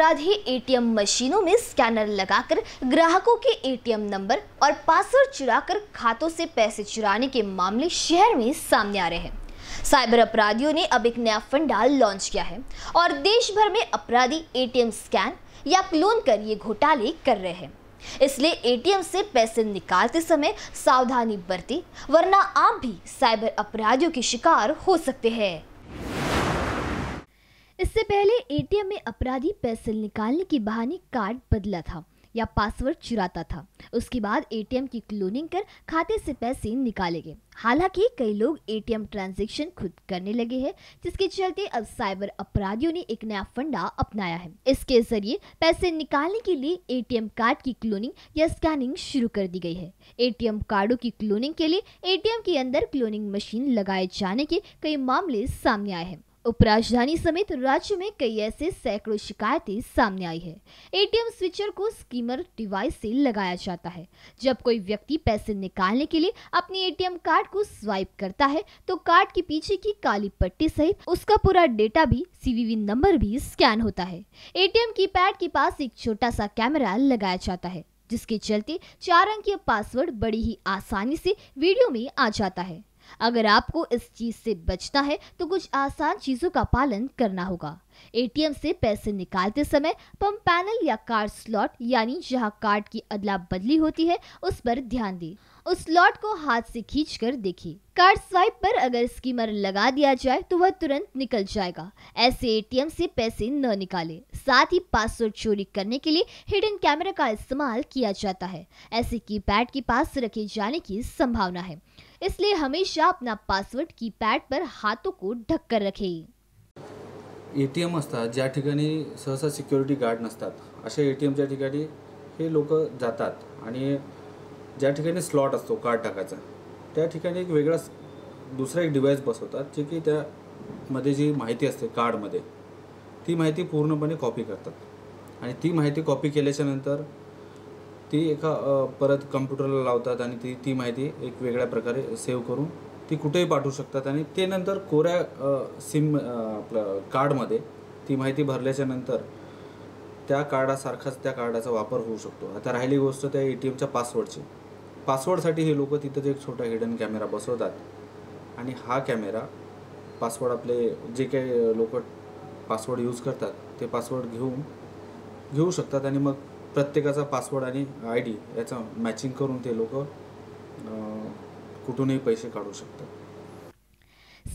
अपराधी एटीएम मशीनों में स्कैनर लगाकर ग्राहकों के एटीएम नंबर और पासवर्ड चुराकर खातों से पैसे चुराने के मामले शहर में सामने आ रहे हैं साइबर अपराधियों ने अब एक नया फंडा लॉन्च किया है और देश भर में अपराधी एटीएम स्कैन या क्लोन कर ये घोटाले कर रहे हैं इसलिए एटीएम से पैसे निकालते समय सावधानी बरती वरना आप भी साइबर अपराधियों के शिकार हो सकते हैं इससे पहले एटीएम में अपराधी पैसे निकालने के बहाने कार्ड बदला था या पासवर्ड चुराता था उसके बाद एटीएम की क्लोनिंग कर खाते से पैसे निकाले गए हालांकि कई लोग एटीएम ट्रांजैक्शन खुद करने लगे हैं जिसके चलते अब साइबर अपराधियों ने एक नया फंडा अपनाया है इसके जरिए पैसे निकालने के लिए एटीएम कार्ड की क्लोनिंग या स्कैनिंग शुरू कर दी गई है एटीएम कार्डो की क्लोनिंग के लिए एटीएम के अंदर क्लोनिंग मशीन लगाए जाने के कई मामले सामने आए हैं उपराजधानी समेत राज्य में कई ऐसे सैकड़ों शिकायतें सामने आई है एटीएम स्विचर को स्कीमर डिवाइस से लगाया जाता है जब कोई व्यक्ति पैसे निकालने के लिए अपने एटीएम कार्ड को स्वाइप करता है तो कार्ड के पीछे की काली पट्टी सहित उसका पूरा डेटा भी सीवीवी नंबर भी स्कैन होता है एटीएम कीपैड के पास एक छोटा सा कैमरा लगाया जाता है जिसके चलते चार अंकीय पासवर्ड बड़ी ही आसानी से वीडियो में आ जाता है अगर आपको इस चीज से बचना है तो कुछ आसान चीजों का पालन करना होगा एटीएम से पैसे निकालते समय पंप पैनल या कार्ड स्लॉट यानी जहां कार्ड की अदला बदली होती है उस पर ध्यान दें उस स्लॉट को हाथ से खींच कर देखे कार्ड स्वाइप पर अगर स्कीमर लगा दिया जाए तो वह तुरंत निकल जाएगा ऐसे एटीएम से पैसे न निकाले साथ ही पासवर्ड चोरी करने के लिए हिडन कैमरा का इस्तेमाल किया जाता है ऐसे कीपैड के पास रखे जाने की संभावना है इसलिए हमेशा अपना पासवर्ड कीपैड पर हाथों को ढककर रखें ए टी एम आता ज्या सहसा सिक्युरिटी गार्ड नसतात अशा ए टी एमच्या ज्यादा हे लोक जातात स्लॉट आतो कार्ड टाका एक वेगड़ा दुसरा एक डिवाइस बसवत जे कि त्यामध्ये जी महती कार्ड कार्डमध्ये ती माहिती पूर्णपणे कॉपी करतात आणि ती माहिती कॉपी केल्याच्यानंतर ती एका परत कम्प्युटरला लावतात आणि ती ती माहिती एक वेगळ्या प्रकारे सेव्ह करून ती कुठेही पाठवू शकतात आणि ते नंतर कोऱ्या सिम आपलं कार्डमध्ये ती माहिती भरल्याच्या नंतर त्या कार्डासारखाच त्या कार्डाचा वापर होऊ शकतो आता राहिली गोष्ट त्या ए टी एमच्या पासवर्डची पासवर्डसाठी हे लोक तिथंच एक छोटा हिडन कॅमेरा बसवतात आणि हा कॅमेरा पासवर्ड आपले जे काही लोक पासवर्ड यूज करता ते पासवर्ड घेऊन घेऊ शकतात आणि मग प्रत्येकाचा पासवर्ड आणि आई डी याचा मॅचिंग करून ते लोक कुठूनही पैसे काढू शकतात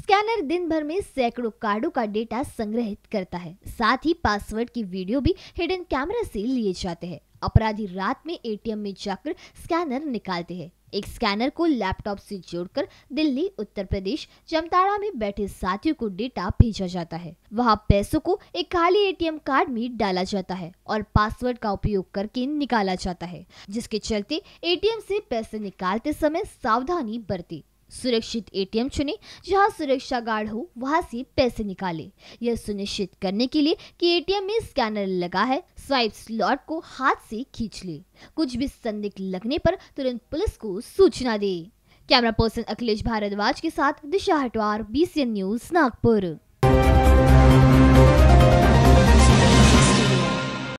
स्कैनर दिन भर में सैकड़ों कार्डों का डेटा संग्रहित करता है साथ ही पासवर्ड की वीडियो भी हिडन कैमरा से लिए जाते हैं अपराधी रात में एटीएम में जाकर स्कैनर निकालते हैं एक स्कैनर को लैपटॉप से जोड़कर दिल्ली उत्तर प्रदेश जमताड़ा में बैठे साथियों को डेटा भेजा जाता है वहाँ पैसों को एक खाली एटीएम कार्ड में डाला जाता है और पासवर्ड का उपयोग करके निकाला जाता है जिसके चलते एटीएम से पैसे निकालते समय सावधानी बरती सुरक्षित एटीएम चुने जहां सुरक्षा गार्ड हो वहां से पैसे निकाले यह सुनिश्चित करने के लिए कि एटीएम में स्कैनर लगा है स्वाइप स्लॉट को हाथ से खींच ले कुछ भी संदिग्ध लगने पर तुरंत पुलिस को सूचना दे कैमरा पर्सन अखिलेश भारद्वाज के साथ दिशा हटवार बीसीएन न्यूज नागपुर